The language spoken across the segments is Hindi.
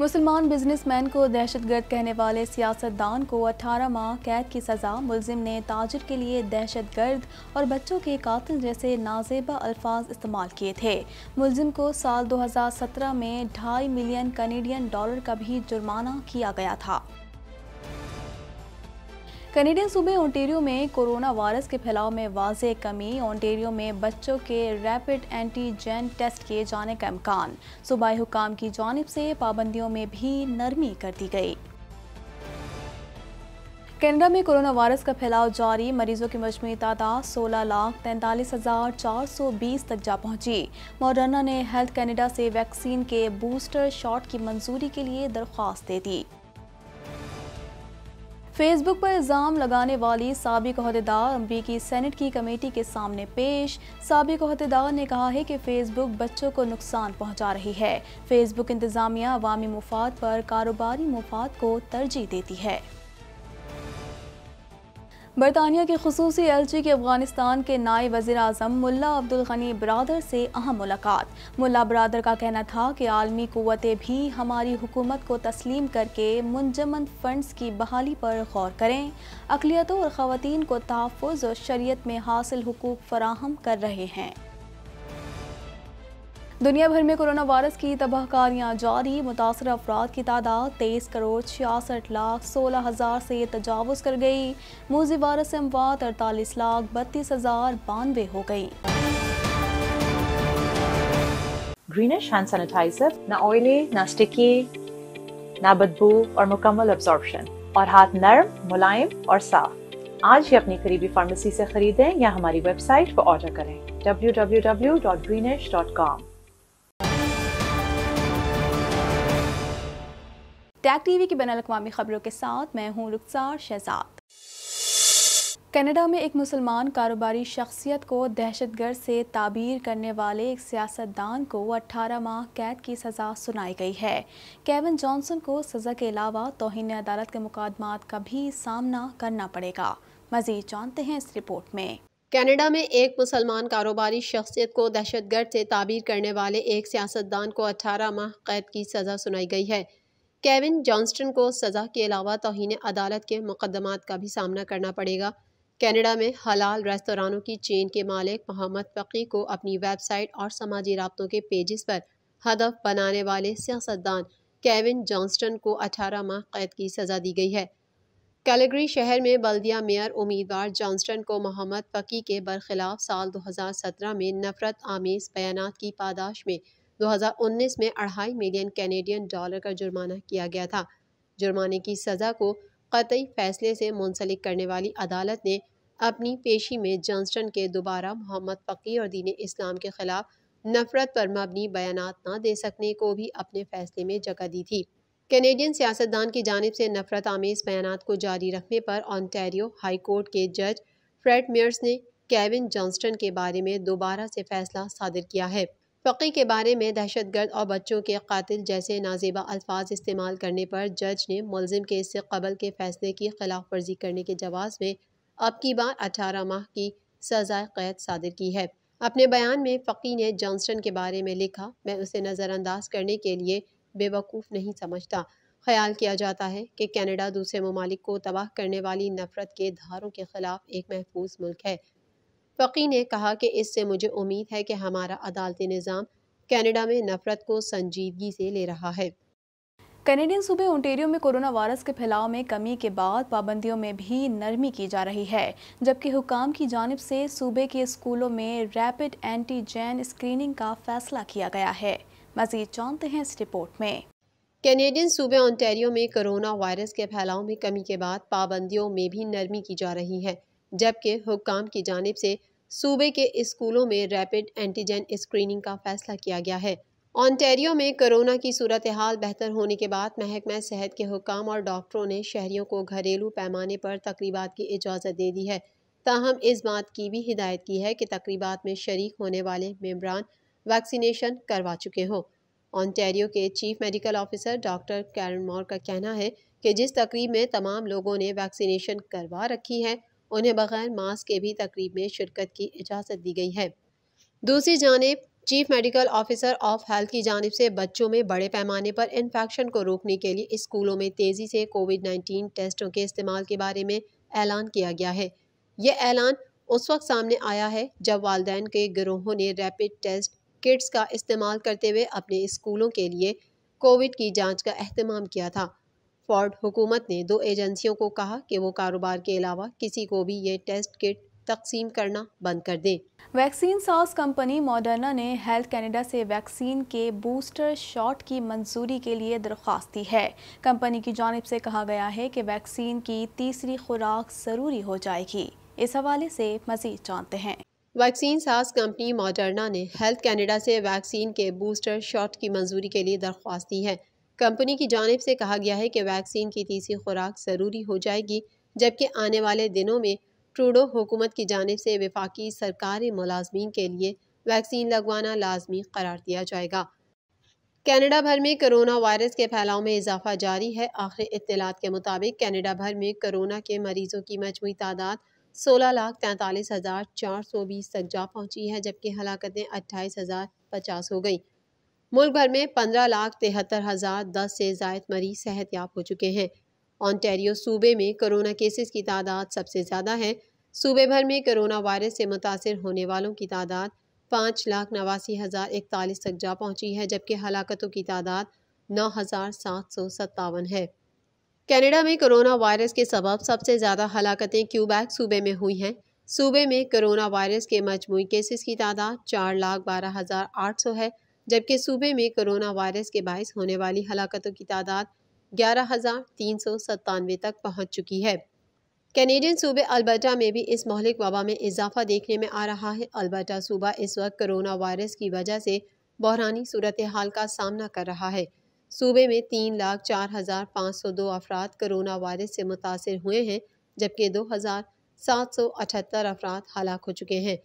मुसलमान बिजनेसमैन को दहशतगर्द कहने वाले सियासतदान को 18 माह कैद की सज़ा मुलजिम ने ताजर के लिए दहशतगर्द और बच्चों के कातिल जैसे नाजेबा अल्फाज इस्तेमाल किए थे मुलजिम को साल 2017 में ढाई मिलियन कनेडियन डॉलर का भी जुर्माना किया गया था कनेडियन सूबे ओंटेरियो में कोरोना वायरस के फैलाव में वाज कमी ओंटेरियो में बच्चों के रैपिड एंटीजन टेस्ट किए जाने का इम्कान सूबाई हुकाम की जानब से पाबंदियों में भी नरमी कर दी गई कनाडा में कोरोना वायरस का फैलाव जारी मरीजों की मजमू तादाद सोलह लाख तैंतालीस हज़ार चार सौ बीस तक जा पहुंची मॉडर्ना ने हेल्थ कनाडा से वैक्सीन के बूस्टर शॉट की मंजूरी के लिए दरख्वास्त दे दी फेसबुक पर इल्ज़ाम लगाने वाली सबक अहदेदार अमरीकी सेनेट की कमेटी के सामने पेश सबक अहदेदार ने कहा है कि फेसबुक बच्चों को नुकसान पहुँचा रही है फेसबुक इंतज़ामिया अवामी मफाद पर कारोबारी मफाद को तरजीह देती है बरतानिया की एल एलची के अफगानिस्तान के नायब वजी अजम मुला अब्दुल गनी बरदर से अहम मुलाकात मुला बरदर का कहना था कि आलमी कुतें भी हमारी हुकूमत को तस्लीम करके मुंजमन फ़ंडस की बहाली पर गौर करें अकलीतों और ख़वान को तहफ़ और शरीत में हासिल हकूक़ फराहम कर रहे हैं दुनिया भर में कोरोना वायरस की तबाहकारियां जारी मुतासर अफराद की तादाद तेईस करोड़ छियासठ लाख सोलह हज़ार से तजावज़ कर गई मूजी वायरस से अमवात अड़तालीस लाख बत्तीस हज़ार बानवे हो गई ग्रीनिश हैंड सैनिटाइजर ना ऑयली ना स्टिकी ना बदबू और मुकम्मल अब्जॉर्बशन और हाथ नरम मुलायम और साफ आज ही अपनी करीबी फार्मेसी से खरीदें या हमारी वेबसाइट पर ऑर्डर करें www.greenish.com टैग टीवी की बैन अवी खबरों के साथ मैं हूँ रुखसार शहजाद कनाडा में एक मुसलमान कारोबारी शख्सियत को दहशतगर्द से ताबीर करने वाले एक सियासतदान को 18 माह कैद की सज़ा सुनाई गई है केवन जॉनसन को सज़ा के अलावा तोहन अदालत के मुकदमात का भी सामना करना पड़ेगा मज़ीद जानते हैं इस रिपोर्ट में कनाडा में एक मुसलमान कारोबारी शख्सियत को दहशतगर्द से ताबीर करने वाले एक सियासतदान को 18 माह कैद की सज़ा सुनाई गई है केविन जॉन्स्टन को सज़ा के अलावा तोहन अदालत के मुकदमात का भी सामना करना पड़ेगा कनाडा में हलाल रेस्तरानों की चेन के मालिक मोहम्मद पकी को अपनी वेबसाइट और समाजी रबतों के पेजेस पर हदफ बनाने वाले सियासतदान केविन जॉन्स्टन को 18 माह कैद की सज़ा दी गई है कैलगरी शहर में बल्दिया मेयर उम्मीदवार जॉन्स्टन को मोहम्मद फ़की के बरखिलाफ साल सत्रह में नफरत आमेज़ बयान की पादाश में 2019 में अढ़ाई मिलियन कैनेडियन डॉलर का जुर्माना किया गया था जुर्माने की सज़ा को कतई फैसले से मुंसलिक करने वाली अदालत ने अपनी पेशी में जॉन्स्टन के दोबारा मोहम्मद फ़कीर और दीन इस्लाम के खिलाफ नफरत पर मबनी बयान ना दे सकने को भी अपने फैसले में जगह दी थी कैनेडियन सियासतदान की जानब से नफरत आमेज़ बयान को जारी रखने पर ऑनटेरियो हाई कोर्ट के जज फ्रेड मेयर्स ने केविन जॉन्स्टन के बारे में दोबारा से फैसला सादर किया है फ़की के बारे में दहशत गर्द और बच्चों के कातिल जैसे नाजेबा अल्फाज इस्तेमाल करने पर जज ने मुलिम के इससे कबल के फ़ैसले की खिलाफ वर्जी करने के जवाब में अब की बार अठारह माह की सजा कैद सादिर की है अपने बयान में फ़की ने जॉनसन के बारे में लिखा मैं उसे नज़रअंदाज करने के लिए बेवकूफ़ नहीं समझता ख्याल किया जाता है कि कैनेडा दूसरे ममालिक को तबाह करने वाली नफरत के धारों के ख़िलाफ़ एक महफूज मुल्क है फ़की ने कहा कि इससे मुझे उम्मीद है कि हमारा अदालती निज़ाम कनाडा में नफरत को संजीदगी से ले रहा है कैनेडियन सूबे ओंटेरियो में कोरोना वायरस के फैलाव में कमी के बाद पाबंदियों में भी नरमी की जा रही है जबकि हुकाम की जानब से सूबे के स्कूलों में रैपिड एंटीजन स्क्रीनिंग का फैसला किया गया है मजीद जानते हैं इस रिपोर्ट में कैनेडियन सूबे ओंटेरियो में कोरोना वायरस के फैलाव में कमी के बाद पाबंदियों में भी नरमी की जा रही है जबकि हुकाम की जानब से सूबे के स्कूलों में रैपिड एंटीजन स्क्रीनिंग का फैसला किया गया है ऑनटेरियो में कोरोना की सूरत हाल बेहतर होने के बाद महकमा सेहत के हुकाम और डॉक्टरों ने शहरीों को घरेलू पैमाने पर तकरीबा की इजाज़त दे दी है ताहम इस बात की भी हिदायत की है कि तकरीबा में शरीक होने वाले मेम्बरान वैक्सीनेशन करवा चुके हों ऑनटेरियो के chief medical officer doctor Kieran Moore का कहना है कि जिस तकरीब में तमाम लोगों ने वैक्सीनेशन करवा रखी है उन्हें बगैर मास्क के भी तकरीब में शिरकत की इजाज़त दी गई है दूसरी जानब chief medical officer of health की जानब से बच्चों में बड़े पैमाने पर इन्फेक्शन को रोकने के लिए स्कूलों में तेज़ी से कोविड नाइन्टीन टेस्टों के इस्तेमाल के बारे में ऐलान किया गया है यह ऐलान उस वक्त सामने आया है जब वालदे के ग्रोहों ने रैपिड टेस्ट किट्स का इस्तेमाल करते हुए अपने स्कूलों के लिए कोविड की जांच का अहतमाम किया था फॉर्ड हुकूमत ने दो एजेंसियों को कहा कि वो कारोबार के अलावा किसी को भी ये टेस्ट किट तकसीम करना बंद कर दें वैक्सीन सॉस कंपनी मॉडर्ना ने हेल्थ कनाडा से वैक्सीन के बूस्टर शॉट की मंजूरी के लिए दरख्वास्त दी है कंपनी की जानब से कहा गया है कि वैक्सीन की तीसरी खुराक ज़रूरी हो जाएगी इस हवाले से मजीद जानते हैं वैक्सीन सास कंपनी मॉडर्ना ने हेल्थ कनाडा से वैक्सीन के बूस्टर शॉट की मंजूरी के लिए दरख्वास्त दी है कंपनी की जानब से कहा गया है कि वैक्सीन की तीसरी खुराक ज़रूरी हो जाएगी जबकि आने वाले दिनों में ट्रूडो हुकूमत की जानब से वफाकी सरकारी मुलाजमीन के लिए वैक्सीन लगवाना लाजमी करार दिया जाएगा कैनेडा भर में कोरोना वायरस के फैलाव में इजाफा जारी है आखिरी इतलात के मुताबिक कैनेडा भर में कोरोना के मरीजों की मजमू तादाद सोलह लाख तैंतालीस हज़ार चार सौ बीस तक जा पहुँची है जबकि हलाकतें अट्ठाईस हज़ार पचास हो गई मुल्क भर में पंद्रह लाख तिहत्तर हज़ार दस से जायद मरीज सेहतियाब हो चुके हैं ऑनटेरियो सूबे में कोरोना केसेस की तादाद सबसे ज़्यादा है सूबे भर में कोरोना वायरस से मुतासर होने वालों की तादाद पाँच लाख नवासी हज़ार इकतालीस तक जा पहुँची है जबकि हलाकतों की तादाद नौ हज़ार सात सौ सत्तावन है कैनेडा में कोरोना वायरस के सबब सबसे ज़्यादा हलाकतें क्यूबैक सूबे में हुई हैं सूबे में कोरोना वायरस के मजमू केसेस की तादाद चार लाख बारह हज़ार आठ सौ है जबकि सूबे में कोरोना वायरस के बायस होने वाली हलाकतों की तादाद ग्यारह हज़ार तीन सौ सत्तानवे तक पहुँच चुकी है कैनेडियन सूबे अल्बर्टा में भी इस मोहलिक वबा में इजाफा देखने में आ रहा है अल्बर्टा सूबा इस वक्त कोरोना वायरस की वजह से बहरानी सूरत हाल का सामना कर रहा है सूबे में तीन लाख चार हज़ार पाँच सौ दो अफराद करोना वायरस से मुतासर हुए हैं जबकि दो हज़ार सात सौ अठहत्तर अफराद हलाक हो चुके हैं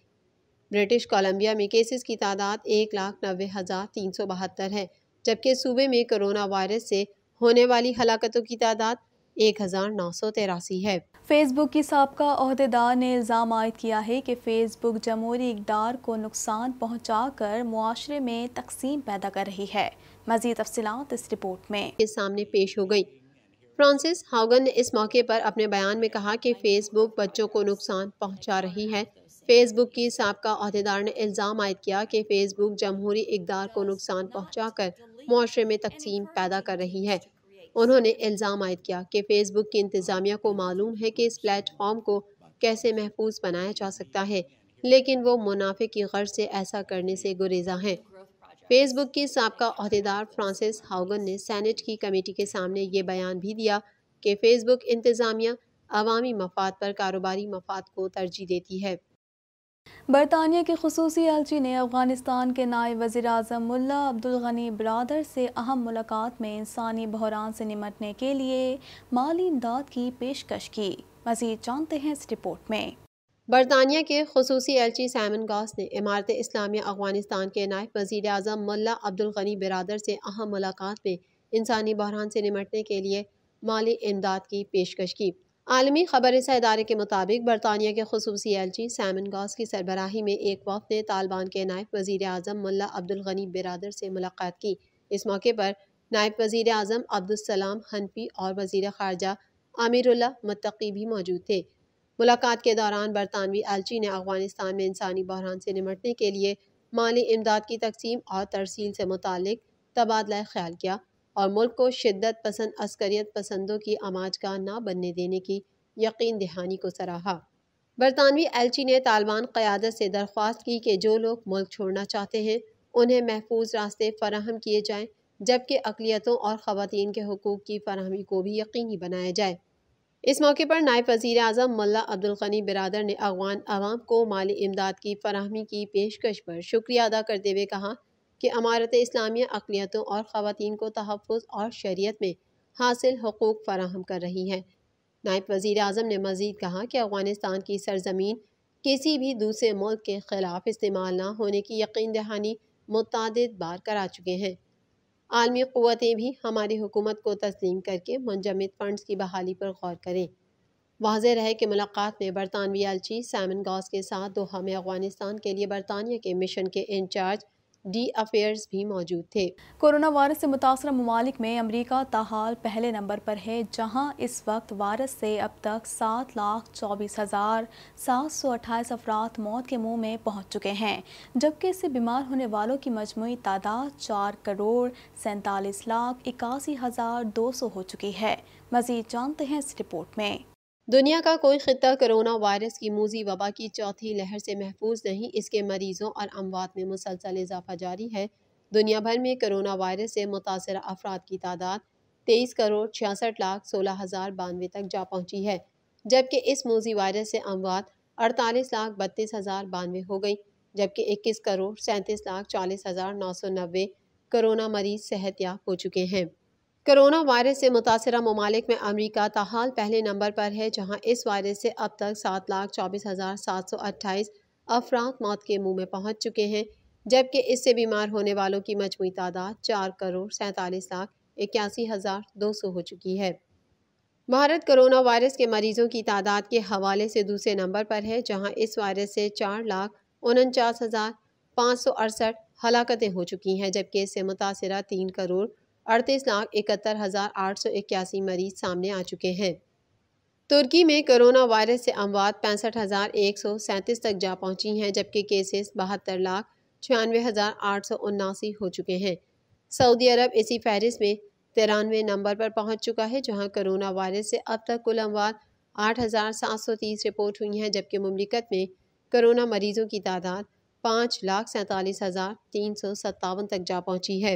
ब्रिटिश कोलंबिया में केसेस की तादाद एक लाख नबे हज़ार तीन सौ बहत्तर है जबकि सूबे में कोरोना वायरस से होने वाली हलाकतों की तादाद एक हज़ार नौ सौ तिरासी है फेसबुक की सबका अहदेदार ने इल्ज़ाम आयद किया है कि फेसबुक जमहूरी इकदार को नुकसान पहुँचा कर मुआरे में तकसीम पैदा कर रही है मजीद तफसलत इस रिपोर्ट में के सामने पेश हो गई फ्रांसिस हाउगन ने इस मौके पर अपने बयान में कहा कि फेसबुक बच्चों को नुकसान पहुँचा रही है फेसबुक की सबका अहदेदार ने इल्ज़ाम आयद किया कि फेसबुक जमहूरी इकदार को नुकसान पहुँचा कर माशरे में तकसीम पैदा कर रही है उन्होंने इल्ज़ाम आयद किया कि फ़ेसबुक की इंतज़ामिया को मालूम है कि इस प्लेटफॉर्म को कैसे महफूज बनाया जा सकता है लेकिन वो मुनाफे की गर्ज से ऐसा करने से गुरेजा हैं फेसबुक की सबका अहदेदार फ्रांसिस हाउगन ने सैनेट की कमेटी के सामने ये बयान भी दिया कि फ़ेसबुक इंतज़ामिया अवामी मफाद पर कारोबारी मफाद को तरजीह देती है बरतानिया के खसूसी एलची ने अफगानिस्तान के नायब वज़ी अजम मुला अब्दुलगनी बरदर से अहम मुलाकात में इंसानी बहरान से निमटने के लिए माली इमदाद की पेशकश की मजीद जानते हैं इस रिपोर्ट में बरतानिया के खसूसी एलची सैमन गास ने इमारत इस्लामिया अफगानिस्तान के नायब वज़ी अजम मुला अब्दुलगनी बरदर से अहम मुलाकात में इंसानी बहरान से निमटने के लिए माली इमदाद की पेशकश की आलमी खबर इदारे के मुताबिक बरतानिया के खसूसी जी सैमन गॉस की सरबराही में एक वफ ने तालिबान के नायब वज़ी अजम मुला अब्दुलगनी बिरदर से मुलाकात की इस मौके पर नायब वजी अजम अब्दुलसलाम हनफी और वजी खारजा आमिरल्ला मतकी भी मौजूद थे मुलाकात के दौरान बरतानवी एलची ने अफगानिस्तान में इंसानी बहरान से निमटने के लिए माली इमदाद की तकसीम और तरसील से मुतल तबादला ख्याल किया और मुल्क को शिद्दत पसंद अस्करियत पसंदों की आमाज का ना बनने देने की यकीन दहानी को सराहा बरतानवी एलची ने तालिबान क़्यादत से दरख्वास्त की कि जो लोग मुल्क छोड़ना चाहते हैं उन्हें महफूज रास्ते फराहम किए जाएँ जबकि अकलीतों और ख़वान के हकूक़ की फरहमी को भी यकीनी बनाया जाए इस मौके पर नायब वज़ी अजम मल्ला अब्दुलगनी बिरादर ने अगवान आवाम को माली इमदाद की फरहमी की पेशकश पर शुक्रिया अदा करते हुए कहा कि अमारत इस्लामिया अकलीतों और ख़वान को तहफ़ और शरीत में हासिल हकूक़ फराहम कर रही है नायब वज़ी अजम ने मज़ीद कहा कि अफ़गानिस्तान की सरजमीन किसी भी दूसरे मुल्क के ख़िलाफ़ इस्तेमाल न होने की यकीन दहानी मुतद बार करा चुके हैं आलमी क़वतें भी हमारी हुकूमत को तस्लीम करके मुंजमद फ़ंडस की बहाली पर गौर करें वाज रहे कि मुलाकात में बरतानवी अलची सैमन गॉस के साथ दोहा में अफगानिस्तान के लिए बरतानिया के मिशन के इंचार्ज डी अफेयर्स भी मौजूद थे कोरोना वायरस से मुतासर ममालिक में अमरीका ताहाल पहले नंबर पर है जहाँ इस वक्त वायरस से अब तक सात लाख चौबीस हज़ार सात सौ अट्ठाईस अफराद मौत के मुँह में पहुँच चुके हैं जबकि इससे बीमार होने वालों की मजमू तादाद चार करोड़ सैंतालीस लाख इक्यासी हज़ार दो सौ हो चुकी है मज़ीद जानते हैं इस रिपोर्ट में दुनिया का कोई खत्ता कोरोना वायरस की मूजी वबा की चौथी लहर से महफूज नहीं इसके मरीजों और अमवात में मुसलसल इजाफा जारी है दुनिया भर में करोना वायरस से मुतासर अफराद की तादाद तेईस करोड़ छियासठ लाख सोलह हज़ार बानवे तक जा पहुँची है जबकि इस मूजी वायरस से अमवात अड़तालीस लाख बत्तीस हज़ार बानवे हो गई जबकि इक्कीस करोड़ सैंतीस लाख चालीस हज़ार नौ सौ नब्बे करोना मरीज सेहत याब हो चुके हैं कोरोना वायरस से मुतासर ममालिक में अमरीका ताहाल पहले नंबर पर है जहां इस वायरस से अब तक सात लाख चौबीस हज़ार सात सौ अट्ठाईस अफराद मौत के मुंह में पहुंच चुके हैं जबकि इससे बीमार होने वालों की मजमू तादाद चार करोड़ सैंतालीस लाख इक्यासी हज़ार दो सौ हो चुकी है भारत कोरोना वायरस के मरीजों की तादाद के हवाले से दूसरे नंबर पर है जहाँ इस वायरस से चार लाख उनचास हज़ार पाँच सौ अड़सठ हलाकतें हो चुकी हैं जबकि इससे मुतासर तीन करोड़ अड़तीस लाख इकहत्तर हज़ार आठ सौ इक्यासी मरीज सामने आ चुके हैं तुर्की में कोरोना वायरस से अमवात पैंसठ हज़ार एक सौ सैंतीस तक जा पहुंची हैं जबकि केसेस बहत्तर लाख छियानवे हज़ार आठ सौ उन्नासी हो चुके हैं सऊदी अरब इसी फहरिस्त में तिरानवे नंबर पर पहुंच चुका है जहां कोरोना वायरस से अब तक कुल अमवात आठ हज़ार सात सौ तीस रिपोर्ट हुई हैं जबकि ममलिकत में कोरोना मरीजों की तादाद पाँच लाख सैंतालीस हज़ार तीन सौ सत्तावन तक जा पहुँची है